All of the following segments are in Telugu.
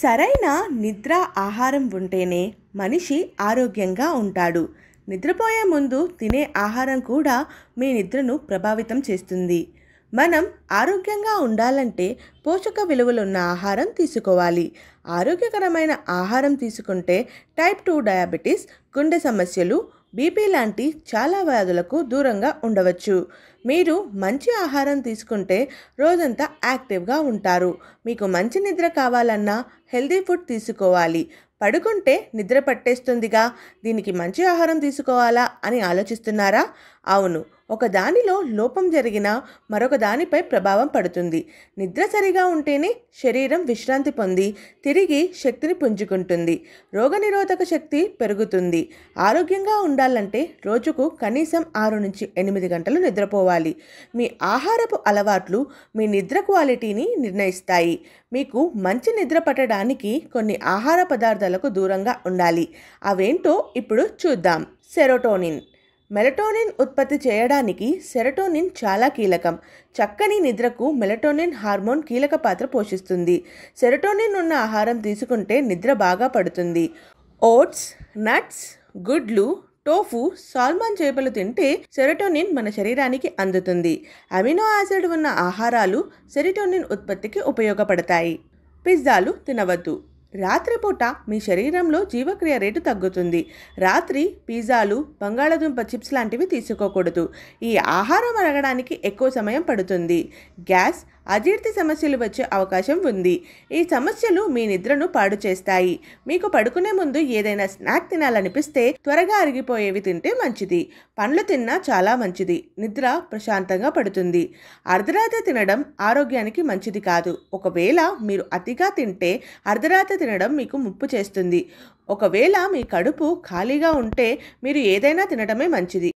సరైన నిద్ర ఆహారం ఉంటేనే మనిషి ఆరోగ్యంగా ఉంటాడు నిద్రపోయే ముందు తినే ఆహారం కూడా మీ నిద్రను ప్రభావితం చేస్తుంది మనం ఆరోగ్యంగా ఉండాలంటే పోషక విలువలున్న ఆహారం తీసుకోవాలి ఆరోగ్యకరమైన ఆహారం తీసుకుంటే టైప్ టూ డయాబెటీస్ గుండె సమస్యలు బీపీ లాంటి చాలా వ్యాధులకు దూరంగా ఉండవచ్చు మీరు మంచి ఆహారం తీసుకుంటే రోజంతా యాక్టివ్గా ఉంటారు మీకు మంచి నిద్ర కావాలన్నా హెల్దీ ఫుడ్ తీసుకోవాలి పడుకుంటే నిద్ర పట్టేస్తుందిగా దీనికి మంచి ఆహారం తీసుకోవాలా అని ఆలోచిస్తున్నారా అవును ఒక దానిలో లోపం జరిగినా మరొక దానిపై ప్రభావం పడుతుంది నిద్ర సరిగా ఉంటేనే శరీరం విశ్రాంతి పొంది తిరిగి శక్తిని పుంజుకుంటుంది రోగనిరోధక శక్తి పెరుగుతుంది ఆరోగ్యంగా ఉండాలంటే రోజుకు కనీసం ఆరు నుంచి ఎనిమిది గంటలు నిద్రపోవాలి మీ ఆహారపు అలవాట్లు మీ నిద్ర క్వాలిటీని నిర్ణయిస్తాయి మీకు మంచి నిద్ర పట్టడానికి కొన్ని ఆహార పదార్థాలకు దూరంగా ఉండాలి అవేంటో ఇప్పుడు చూద్దాం సెరోటోనిన్ మెలటోనిన్ ఉత్పత్తి చేయడానికి సెరటోనిన్ చాలా కీలకం చక్కని నిద్రకు మెలటోనిన్ హార్మోన్ కీలక పాత్ర పోషిస్తుంది సెరటోనిన్ ఉన్న ఆహారం తీసుకుంటే నిద్ర బాగా పడుతుంది ఓట్స్ నట్స్ గుడ్లు టోఫు సాల్మాన్ చేపలు తింటే సెరటోనిన్ మన శరీరానికి అందుతుంది అమినో ఆసిడ్ ఉన్న ఆహారాలు సెరటోనిన్ ఉత్పత్తికి ఉపయోగపడతాయి పిజ్జాలు తినవద్దు రాత్రిపూట మీ శరీరంలో జీవక్రియ రేటు తగ్గుతుంది రాత్రి పిజ్జాలు బంగాళాదుంప చిప్స్ లాంటివి తీసుకోకూడదు ఈ ఆహారం అరగడానికి ఎక్కువ సమయం పడుతుంది గ్యాస్ అజీర్తి సమస్యలు వచ్చే అవకాశం ఉంది ఈ సమస్యలు మీ నిద్రను పాడు చేస్తాయి మీకు పడుకునే ముందు ఏదైనా స్నాక్ తినాలనిపిస్తే త్వరగా అరిగిపోయేవి తింటే మంచిది పండ్లు తిన్నా చాలా మంచిది నిద్ర ప్రశాంతంగా పడుతుంది అర్ధరాత్రి తినడం ఆరోగ్యానికి మంచిది కాదు ఒకవేళ మీరు అతిగా తింటే అర్ధరాత్రి తినడం మీకు ముప్పు చేస్తుంది ఒకవేళ మీ కడుపు ఖాళీగా ఉంటే మీరు ఏదైనా తినడమే మంచిది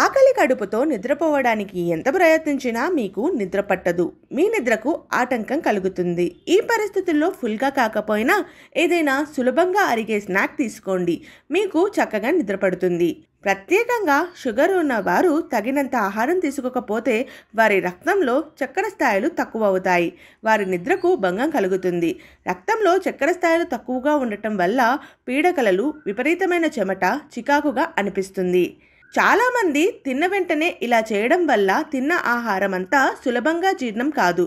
ఆకలి కడుపుతో నిద్రపోవడానికి ఎంత ప్రయత్నించినా మీకు నిద్ర పట్టదు మీ నిద్రకు ఆటంకం కలుగుతుంది ఈ పరిస్థితుల్లో ఫుల్గా కాకపోయినా ఏదైనా సులభంగా అరిగే స్నాక్ తీసుకోండి మీకు చక్కగా నిద్రపడుతుంది ప్రత్యేకంగా షుగర్ ఉన్న వారు తగినంత ఆహారం తీసుకోకపోతే వారి రక్తంలో చక్కెర స్థాయిలు తక్కువ అవుతాయి వారి నిద్రకు భంగం కలుగుతుంది రక్తంలో చక్కెర స్థాయిలు తక్కువగా ఉండటం వల్ల పీడకలలు విపరీతమైన చెమట చికాకుగా అనిపిస్తుంది చాలామంది తిన్న వెంటనే ఇలా చేయడం వల్ల తిన్న ఆహారం అంతా సులభంగా జీర్ణం కాదు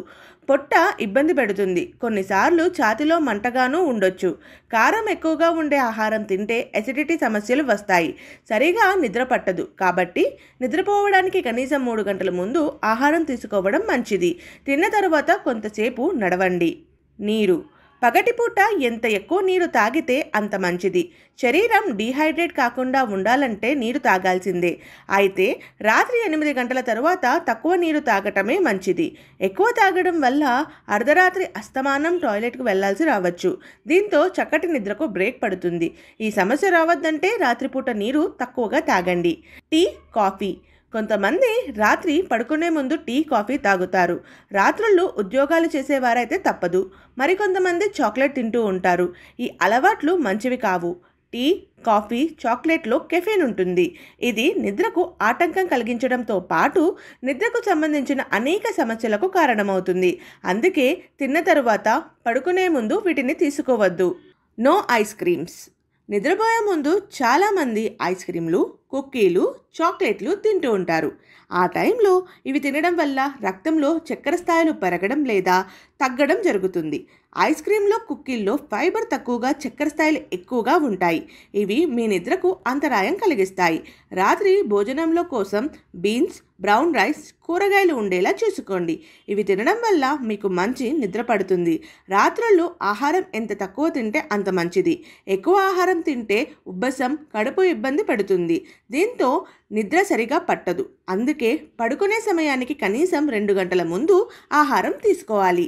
పొట్ట ఇబ్బంది పెడుతుంది కొన్నిసార్లు ఛాతిలో మంటగానూ ఉండొచ్చు కారం ఎక్కువగా ఉండే ఆహారం తింటే ఎసిడిటీ సమస్యలు వస్తాయి సరిగా నిద్ర పట్టదు కాబట్టి నిద్రపోవడానికి కనీసం మూడు గంటల ముందు ఆహారం తీసుకోవడం మంచిది తిన్న తర్వాత కొంతసేపు నడవండి నీరు పగటిపూట ఎంత ఎక్కువ నీరు తాగితే అంత మంచిది శరీరం డీహైడ్రేట్ కాకుండా ఉండాలంటే నీరు తాగాల్సిందే అయితే రాత్రి ఎనిమిది గంటల తర్వాత తక్కువ నీరు తాగటమే మంచిది ఎక్కువ తాగడం వల్ల అర్ధరాత్రి అస్తమానం టాయిలెట్కు వెళ్లాల్సి రావచ్చు దీంతో చక్కటి నిద్రకు బ్రేక్ పడుతుంది ఈ సమస్య రావద్దంటే రాత్రిపూట నీరు తక్కువగా తాగండి టీ కాఫీ కొంతమంది రాత్రి పడుకునే ముందు టీ కాఫీ తాగుతారు రాత్రుళ్ళు ఉద్యోగాలు చేసేవారైతే తప్పదు మరికొంతమంది చాక్లెట్ తింటూ ఉంటారు ఈ అలవాట్లు మంచివి కావు టీ కాఫీ చాక్లెట్లో కెఫెన్ ఉంటుంది ఇది నిద్రకు ఆటంకం కలిగించడంతో పాటు నిద్రకు సంబంధించిన అనేక సమస్యలకు కారణమవుతుంది అందుకే తిన్న తరువాత పడుకునే ముందు వీటిని తీసుకోవద్దు నో ఐస్ క్రీమ్స్ నిద్రపోయే ముందు చాలామంది ఐస్ క్రీమ్లు కుక్కీలు చాక్లెట్లు తింటూ ఉంటారు ఆ టైంలో ఇవి తినడం వల్ల రక్తంలో చక్కెర స్థాయిలు పెరగడం లేదా తగ్గడం జరుగుతుంది ఐస్ క్రీంలో కుక్కీల్లో ఫైబర్ తక్కువగా చక్కెర స్థాయిలు ఎక్కువగా ఉంటాయి ఇవి మీ నిద్రకు అంతరాయం కలిగిస్తాయి రాత్రి భోజనంలో కోసం బీన్స్ బ్రౌన్ రైస్ కూరగాయలు ఉండేలా చూసుకోండి ఇవి తినడం వల్ల మీకు మంచి నిద్ర పడుతుంది రాత్రుళ్ళు ఆహారం ఎంత తక్కువ తింటే అంత మంచిది ఎక్కువ ఆహారం తింటే ఉబ్బసం కడుపు ఇబ్బంది పడుతుంది దీంతో నిద్ర సరిగా పట్టదు అందుకే పడుకునే సమయానికి కనీసం రెండు గంటల ముందు ఆహారం తీసుకోవాలి